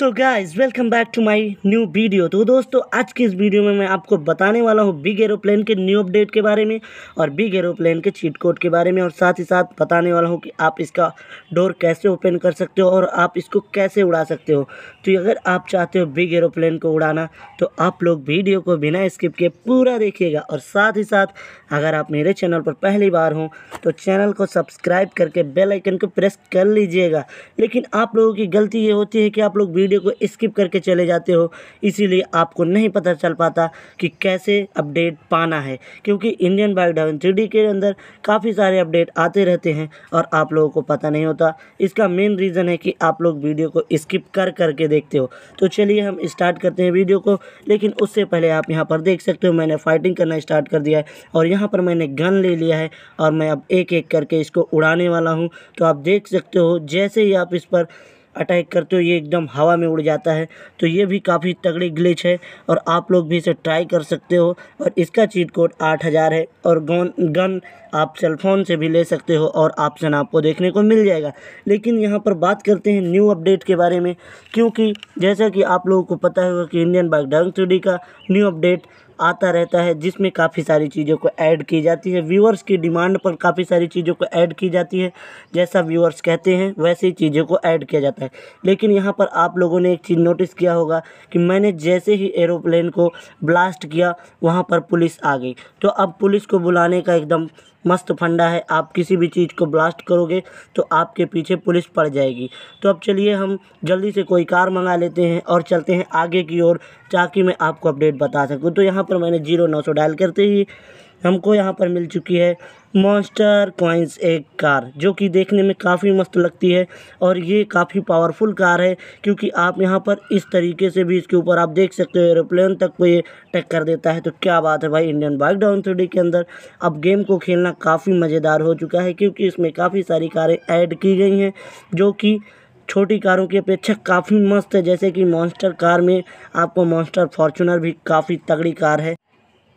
so guys welcome back to my new video तो दोस्तों आज की इस वीडियो में मैं आपको बताने वाला हूँ बिग एरोप्लेन के न्यू अपडेट के बारे में और बिग एरोप्लेन के चीट कोड के बारे में और साथ ही साथ बताने वाला हूँ कि आप इसका डोर कैसे ओपन कर सकते हो और आप इसको कैसे उड़ा सकते हो तो अगर आप चाहते हो बिग एरोप्लेन को उड़ाना तो आप लोग वीडियो को बिना स्किप के पूरा देखिएगा और साथ ही साथ अगर आप मेरे चैनल पर पहली बार हों तो चैनल को सब्सक्राइब करके बेलाइकन को प्रेस कर लीजिएगा लेकिन आप लोगों की गलती ये होती है कि आप लोग वीडियो वीडियो को स्किप करके चले जाते हो इसीलिए आपको नहीं पता चल पाता कि कैसे अपडेट पाना है क्योंकि इंडियन बाइक ड्राइवन थ्री के अंदर काफ़ी सारे अपडेट आते रहते हैं और आप लोगों को पता नहीं होता इसका मेन रीज़न है कि आप लोग वीडियो को स्किप कर करके देखते हो तो चलिए हम स्टार्ट करते हैं वीडियो को लेकिन उससे पहले आप यहाँ पर देख सकते हो मैंने फाइटिंग करना स्टार्ट कर दिया है और यहाँ पर मैंने गन ले लिया है और मैं अब एक एक करके इसको उड़ाने वाला हूँ तो आप देख सकते हो जैसे ही आप इस पर अटैक करते हो ये एकदम हवा में उड़ जाता है तो ये भी काफ़ी तगड़ी ग्लिच है और आप लोग भी इसे ट्राई कर सकते हो और इसका चीट कोड आठ हज़ार है और गन गन आप सेलफोन से भी ले सकते हो और ऑप्शन आपको देखने को मिल जाएगा लेकिन यहाँ पर बात करते हैं न्यू अपडेट के बारे में क्योंकि जैसा कि आप लोगों को पता होगा कि इंडियन बाइक डाउन थ्री का न्यू अपडेट आता रहता है जिसमें काफ़ी सारी चीज़ों को ऐड की जाती है व्यूअर्स की डिमांड पर काफ़ी सारी चीज़ों को ऐड की जाती है जैसा व्यूअर्स कहते हैं वैसे ही चीज़ों को ऐड किया जाता है लेकिन यहाँ पर आप लोगों ने एक चीज़ नोटिस किया होगा कि मैंने जैसे ही एरोप्लेन को ब्लास्ट किया वहाँ पर पुलिस आ गई तो अब पुलिस को बुलाने का एकदम मस्त फंडा है आप किसी भी चीज़ को ब्लास्ट करोगे तो आपके पीछे पुलिस पड़ जाएगी तो अब चलिए हम जल्दी से कोई कार मंगा लेते हैं और चलते हैं आगे की ओर ताकि मैं आपको अपडेट बता सकूँ तो यहाँ पर मैंने जीरो नौ सौ डायल करते ही हमको यहाँ पर मिल चुकी है मॉन्स्टर कॉइंस एक कार जो कि देखने में काफ़ी मस्त लगती है और ये काफ़ी पावरफुल कार है क्योंकि आप यहाँ पर इस तरीके से भी इसके ऊपर आप देख सकते हो एरोप्लेन तक को ये टक्कर देता है तो क्या बात है भाई इंडियन बाइक डाउन थ्री के अंदर अब गेम को खेलना काफ़ी मज़ेदार हो चुका है क्योंकि इसमें काफ़ी सारी कारें ऐड की गई हैं जो कि छोटी कारों की अपेक्षा काफ़ी मस्त है जैसे कि मॉन्स्टर कार में आपको मॉन्स्टर फॉर्चुनर भी काफ़ी तगड़ी कार है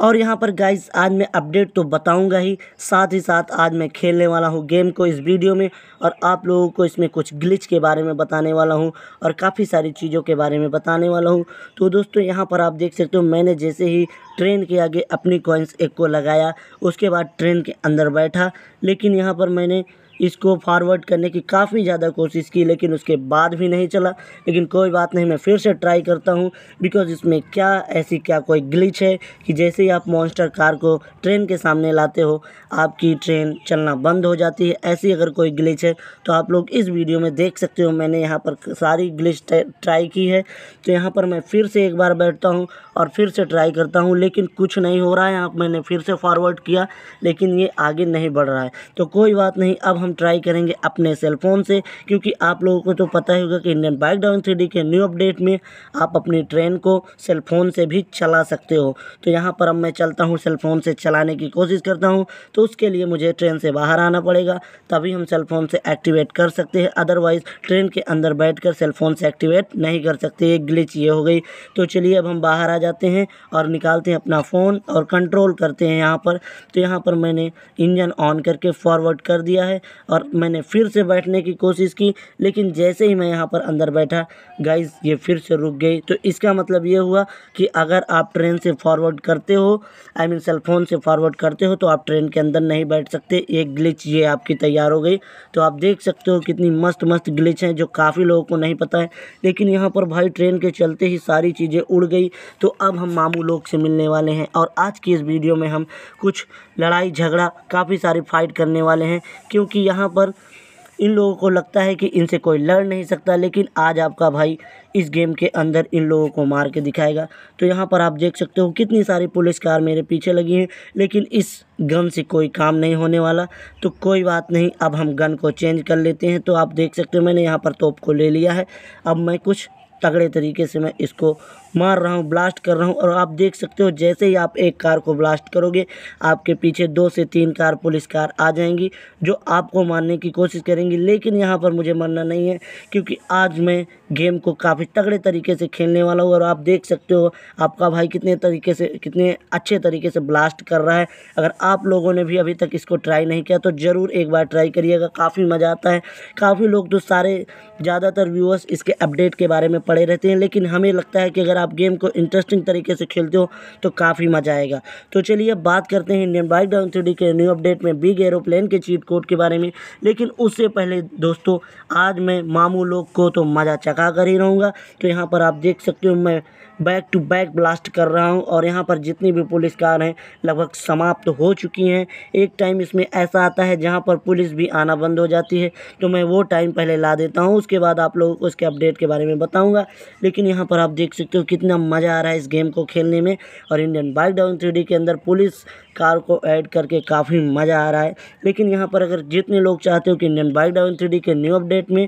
और यहाँ पर गाइस आज मैं अपडेट तो बताऊंगा ही साथ ही साथ आज मैं खेलने वाला हूँ गेम को इस वीडियो में और आप लोगों को इसमें कुछ ग्लिच के बारे में बताने वाला हूँ और काफ़ी सारी चीज़ों के बारे में बताने वाला हूँ तो दोस्तों यहाँ पर आप देख सकते हो मैंने जैसे ही ट्रेन के आगे अपनी कॉइन्स एक को लगाया उसके बाद ट्रेन के अंदर बैठा लेकिन यहाँ पर मैंने इसको फॉरवर्ड करने की काफ़ी ज़्यादा कोशिश की लेकिन उसके बाद भी नहीं चला लेकिन कोई बात नहीं मैं फिर से ट्राई करता हूँ बिकॉज इसमें क्या ऐसी क्या कोई ग्लिच है कि जैसे ही आप मॉन्स्टर कार को ट्रेन के सामने लाते हो आपकी ट्रेन चलना बंद हो जाती है ऐसी अगर कोई ग्लिच है तो आप लोग इस वीडियो में देख सकते हो मैंने यहाँ पर सारी ग्लिच ट्राई की है तो यहाँ पर मैं फिर से एक बार बैठता हूँ और फिर से ट्राई करता हूँ लेकिन कुछ नहीं हो रहा है यहाँ मैंने फिर से फॉरवर्ड किया लेकिन ये आगे नहीं बढ़ रहा है तो कोई बात नहीं अब हम ट्राई करेंगे अपने सेलफोन से क्योंकि आप लोगों को तो पता ही होगा कि इंडियन बाइक डाउन थ्री के न्यू अपडेट में आप अपनी ट्रेन को सेलफोन से भी चला सकते हो तो यहाँ पर अब मैं चलता हूँ सेलफोन से चलाने की कोशिश करता हूँ तो उसके लिए मुझे ट्रेन से बाहर आना पड़ेगा तभी हम सेलफोन से एक्टिवेट कर सकते हैं अदरवाइज़ ट्रेन के अंदर सेल फोन से एक्टिवेट नहीं कर सकते एक ग्लिच ये हो गई तो चलिए अब हम बाहर आ जाते हैं और निकालते हैं अपना फ़ोन और कंट्रोल करते हैं यहाँ पर तो यहाँ पर मैंने इंजन ऑन करके फॉरवर्ड कर दिया है और मैंने फिर से बैठने की कोशिश की लेकिन जैसे ही मैं यहाँ पर अंदर बैठा गाइज ये फिर से रुक गई तो इसका मतलब ये हुआ कि अगर आप ट्रेन से फॉरवर्ड करते हो आई मीन सेल फोन से फॉरवर्ड करते हो तो आप ट्रेन के अंदर नहीं बैठ सकते एक ग्लिच ये आपकी तैयार हो गई तो आप देख सकते हो कितनी मस्त मस्त ग्लिच हैं जो काफ़ी लोगों को नहीं पता है लेकिन यहाँ पर भाई ट्रेन के चलते ही सारी चीज़ें उड़ गई तो अब हम मामू लोग से मिलने वाले हैं और आज की इस वीडियो में हम कुछ लड़ाई झगड़ा काफ़ी सारी फाइट करने वाले हैं क्योंकि यहाँ पर इन लोगों को लगता है कि इनसे कोई लड़ नहीं सकता लेकिन आज आपका भाई इस गेम के अंदर इन लोगों को मार के दिखाएगा तो यहाँ पर आप देख सकते हो कितनी सारी पुलिस कार मेरे पीछे लगी हैं लेकिन इस गन से कोई काम नहीं होने वाला तो कोई बात नहीं अब हम गन को चेंज कर लेते हैं तो आप देख सकते हो मैंने यहाँ पर तोप को ले लिया है अब मैं कुछ तगड़े तरीके से मैं इसको मार रहा हूँ ब्लास्ट कर रहा हूँ और आप देख सकते हो जैसे ही आप एक कार को ब्लास्ट करोगे आपके पीछे दो से तीन कार पुलिस कार आ जाएंगी जो आपको मारने की कोशिश करेंगी लेकिन यहाँ पर मुझे मरना नहीं है क्योंकि आज मैं गेम को काफ़ी तगड़े तरीके से खेलने वाला हूँ और आप देख सकते हो आपका भाई कितने तरीके से कितने अच्छे तरीके से ब्लास्ट कर रहा है अगर आप लोगों ने भी अभी तक इसको ट्राई नहीं किया तो ज़रूर एक बार ट्राई करिएगा काफ़ी मज़ा आता है काफ़ी लोग तो सारे ज़्यादातर व्यूअर्स इसके अपडेट के बारे में पड़े रहते हैं लेकिन हमें लगता है कि अगर आप गेम को इंटरेस्टिंग तरीके से खेलते हो तो काफ़ी मज़ा आएगा तो चलिए अब बात करते हैं इंडियन बाइक डाउन थ्री के न्यू अपडेट में बिग एरोप्लेन के चीट कोड के बारे में लेकिन उससे पहले दोस्तों आज मैं मामू लोग को तो मज़ा चका कर ही रहूँगा तो यहाँ पर आप देख सकते हो मैं बैक टू बैक ब्लास्ट कर रहा हूँ और यहाँ पर जितनी भी पुलिस कार हैं लगभग समाप्त हो चुकी हैं एक टाइम इसमें ऐसा आता है जहाँ पर पुलिस भी आना बंद हो जाती है तो मैं वो टाइम पहले ला देता हूँ उसके बाद आप लोगों को इसके अपडेट के बारे में बताऊँगा लेकिन यहाँ पर आप देख सकते हो कितना मज़ा आ रहा है इस गेम को खेलने में और इंडियन बाइक डाउन थ्री के अंदर पुलिस कार को ऐड करके काफ़ी मज़ा आ रहा है लेकिन यहाँ पर अगर जितने लोग चाहते हो कि इंडियन बाइक डाउन थ्री के न्यू अपडेट में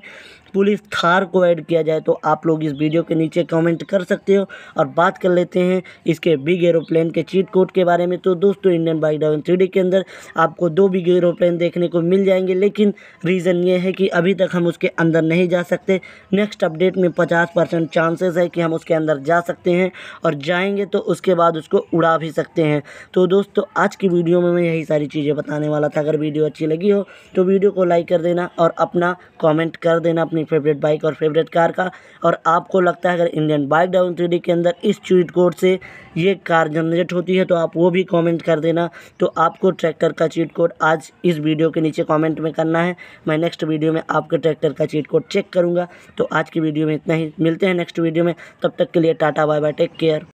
पुलिस थार को ऐड किया जाए तो आप लोग इस वीडियो के नीचे कमेंट कर सकते हो और बात कर लेते हैं इसके बिग एरोप्लेन के चीट कोड के बारे में तो दोस्तों इंडियन बाइक डेवन थ्री के अंदर आपको दो बिग एरोप्लेन देखने को मिल जाएंगे लेकिन रीज़न ये है कि अभी तक हम उसके अंदर नहीं जा सकते नेक्स्ट अपडेट में पचास परसेंट चांसेस है कि हम उसके अंदर जा सकते हैं और जाएंगे तो उसके बाद उसको उड़ा भी सकते हैं तो दोस्तों आज की वीडियो में मैं यही सारी चीज़ें बताने वाला था अगर वीडियो अच्छी लगी हो तो वीडियो को लाइक कर देना और अपना कमेंट कर देना अपनी अपनी फेवरेट बाइक और फेवरेट कार का और आपको लगता है अगर इंडियन बाइक डाउन थ्री के अंदर इस चीट कोड से ये कार जनरेट होती है तो आप वो भी कमेंट कर देना तो आपको ट्रैक्टर का चीट कोड आज इस वीडियो के नीचे कमेंट में करना है मैं नेक्स्ट वीडियो में आपके ट्रैक्टर का चीट कोड चेक करूँगा तो आज की वीडियो में इतना ही मिलते हैं नेक्स्ट वीडियो में तब तक के लिए tata bye bye take care